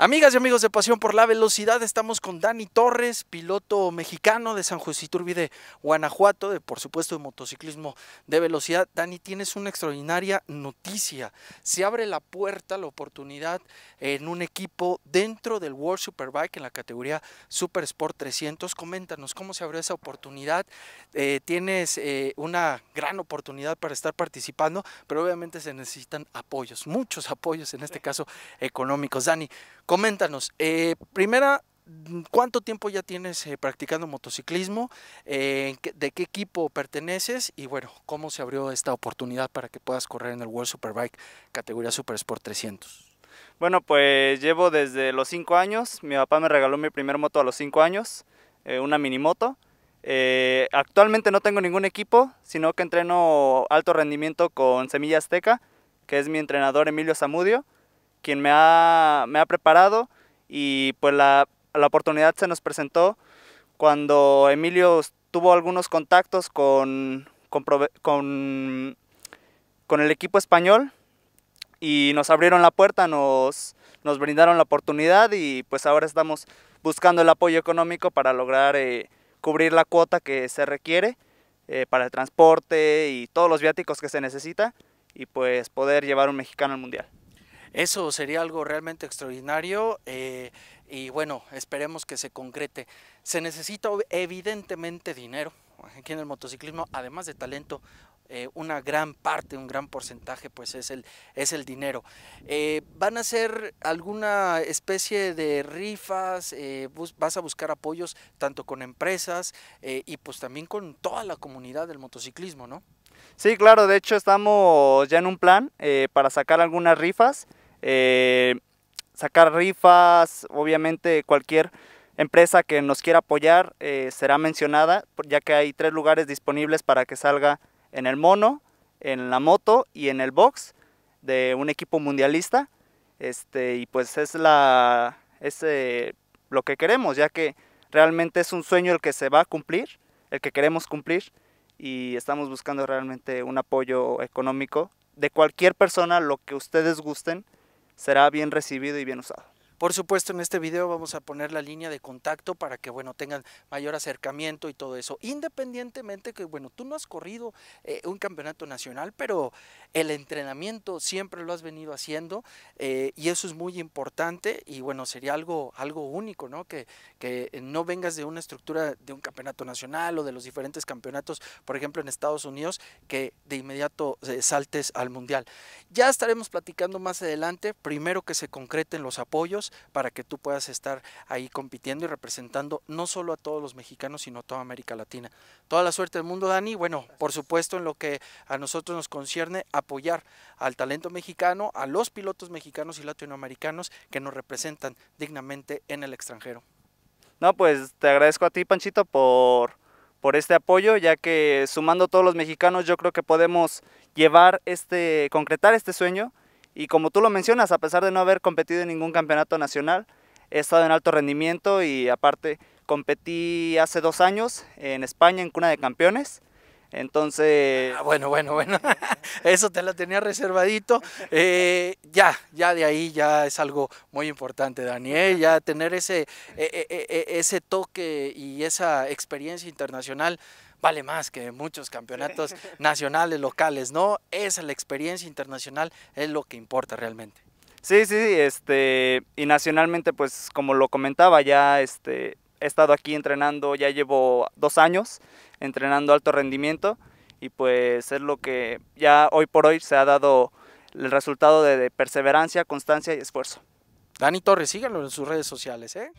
Amigas y amigos de Pasión por la Velocidad, estamos con Dani Torres, piloto mexicano de San José Iturbide, Guanajuato, de, por supuesto de motociclismo de velocidad. Dani, tienes una extraordinaria noticia. Se abre la puerta, la oportunidad en un equipo dentro del World Superbike en la categoría Super Sport 300. Coméntanos cómo se abrió esa oportunidad. Eh, tienes eh, una gran oportunidad para estar participando, pero obviamente se necesitan apoyos, muchos apoyos, en este caso económicos. Dani, Coméntanos, eh, primera, ¿cuánto tiempo ya tienes eh, practicando motociclismo? Eh, ¿De qué equipo perteneces? Y bueno, ¿cómo se abrió esta oportunidad para que puedas correr en el World Superbike categoría Super Sport 300? Bueno, pues llevo desde los 5 años. Mi papá me regaló mi primer moto a los 5 años, una minimoto. Eh, actualmente no tengo ningún equipo, sino que entreno alto rendimiento con Semilla Azteca, que es mi entrenador Emilio Zamudio quien me ha, me ha preparado y pues la, la oportunidad se nos presentó cuando Emilio tuvo algunos contactos con, con, con, con, el equipo español y nos abrieron la puerta, nos, nos brindaron la oportunidad y pues ahora estamos buscando el apoyo económico para lograr eh, cubrir la cuota que se requiere eh, para el transporte y todos los viáticos que se necesita y pues poder llevar un mexicano al mundial. Eso sería algo realmente extraordinario eh, y bueno, esperemos que se concrete. Se necesita evidentemente dinero. Aquí en el motociclismo, además de talento, eh, una gran parte, un gran porcentaje, pues es el, es el dinero. Eh, ¿Van a hacer alguna especie de rifas? ¿Vas a buscar apoyos tanto con empresas y pues también con toda la comunidad del motociclismo, no? Sí, claro, de hecho estamos ya en un plan eh, para sacar algunas rifas. Eh, sacar rifas, obviamente cualquier empresa que nos quiera apoyar eh, será mencionada, ya que hay tres lugares disponibles para que salga en el mono, en la moto y en el box de un equipo mundialista. Este, y pues es, la, lo que queremos, ya que realmente es un sueño el que se va a cumplir, el que queremos cumplir y estamos buscando realmente un apoyo económico. De cualquier persona, lo que ustedes gusten será bien recibido y bien usado. Por supuesto, en este video vamos a poner la línea de contacto para que, bueno, tengan mayor acercamiento y todo eso. Independientemente que, bueno, tú no has corrido eh, un campeonato nacional, pero el entrenamiento siempre lo has venido haciendo eh, y eso es muy importante y, bueno, sería algo, algo único, ¿no? Que, que no vengas de una estructura de un campeonato nacional o de los diferentes campeonatos, por ejemplo, en Estados Unidos, que de inmediato eh, saltes al mundial. Ya estaremos platicando más adelante, primero que se concreten los apoyos para que tú puedas estar ahí compitiendo y representando no solo a todos los mexicanos, sino a toda América Latina. Toda la suerte del mundo, Dani. Bueno, por supuesto, en lo que a nosotros nos concierne, apoyar al talento mexicano, a los pilotos mexicanos y latinoamericanos que nos representan dignamente en el extranjero. No, pues te agradezco a ti, Panchito, por, por este apoyo, ya que sumando todos los mexicanos, yo creo que podemos llevar este, concretar este sueño y como tú lo mencionas, a pesar de no haber competido en ningún campeonato nacional, he estado en alto rendimiento y aparte competí hace dos años en España en Cuna de Campeones. Entonces... Ah, bueno, bueno, bueno. Eso te la tenía reservadito. Eh, ya, ya de ahí ya es algo muy importante, Daniel. Ya tener ese, e, e, e, ese toque y esa experiencia internacional vale más que muchos campeonatos nacionales, locales, ¿no? Esa la experiencia internacional es lo que importa realmente. Sí, sí, sí, este, y nacionalmente, pues como lo comentaba, ya este, he estado aquí entrenando, ya llevo dos años entrenando alto rendimiento y pues es lo que ya hoy por hoy se ha dado el resultado de perseverancia, constancia y esfuerzo. Dani Torres, síganlo en sus redes sociales, ¿eh?